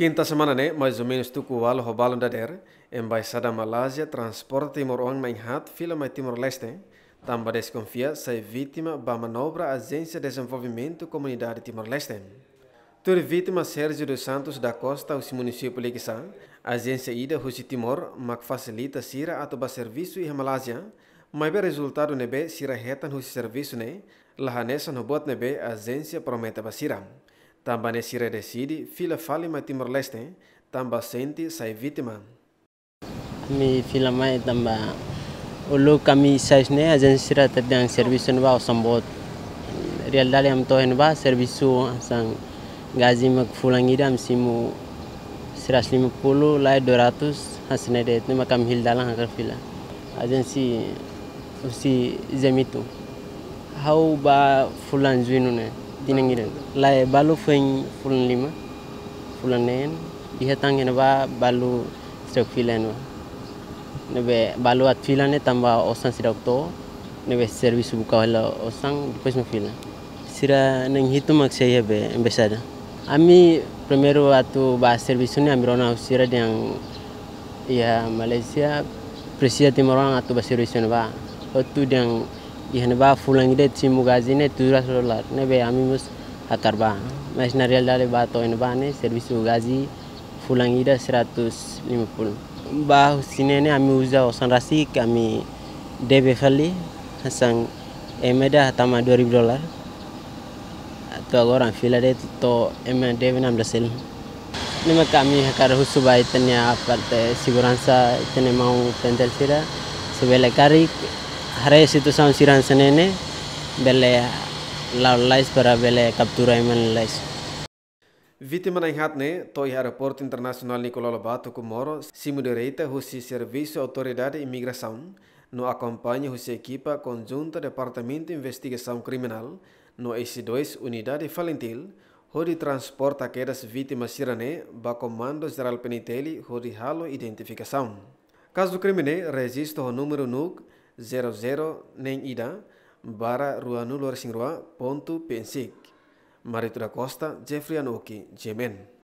Quinta semana Kinta né? semanane mai zumin stuku wal hobal dader embaixada Malásia transporte Timor Oang mainhat fila mais Timor Leste também desconfia sai vítima ba manobra Agência de Desenvolvimento Comunidade Timor Leste. Tur vítima Sérgio dos Santos da Costa o município a agência ida Rusi Timor mac facilita sira a ba serviço e Malásia mas o resultado nebe sira retan no serviço ne no bot nebe agência promete prometa sira. Tamba ne sire decidi fila fali ma Timor Leste tamba senti sai vitima. Mi fila mai tamba ulu kami saisne agensi sira tadang servisu nuba osambot. Real dali am tohen ba servisu sang gaji mak fulangira am simu puluh, lai ratus hasne de itu, makam hil dalang hakar fila. Agensi usi zemitu. Hau ba fulan zuinu ngiren laye balu feñ fulan lima fulan neen ihe tangena ba balu stok filen wa nebe balu at filane tamba osan sidak to nebe service buka wala di depois no filan sira nang hitum ak saya be embesada. ami primero atu ba service ni amirona sira diang ya Malaysia presiden timorang atu ba service ba otu diang yani ba fulangide timu gazi ne tura dolar ne be ami mus akarba mas Nariel dale ba to ne ba ne servis seratus lima 150 ba sini ne ami uza osan rasi kami debe kali hasang emeda hatama 2000 dolar atau agora fila de to eme debe nam dasil mah kami hakar husuba apa teh siguransa itenya mau pentel sira karik Hari situ sama siran senene bele laulais para bele captura iman lais. Vítima na Inhatne, Toi Aeroporto Internacional Nicolau Lobato Comoro, Moro, Direita, Russi Serviço Autoridade de Imigração, no acompanha Russi Equipa Conjunta Departamento de Investigação Criminal, no EC2 Unidade Falentil, Rodi transporta aquelas vítimas sirane, ba Comando Geral Peniteli, Rodi Halo Identificação. Caso do crime, registra o número NUC 00 neng ida bara rua nular sing rua pontu pensik. Maritura Costa, Jeffrey Anoki, Jemen.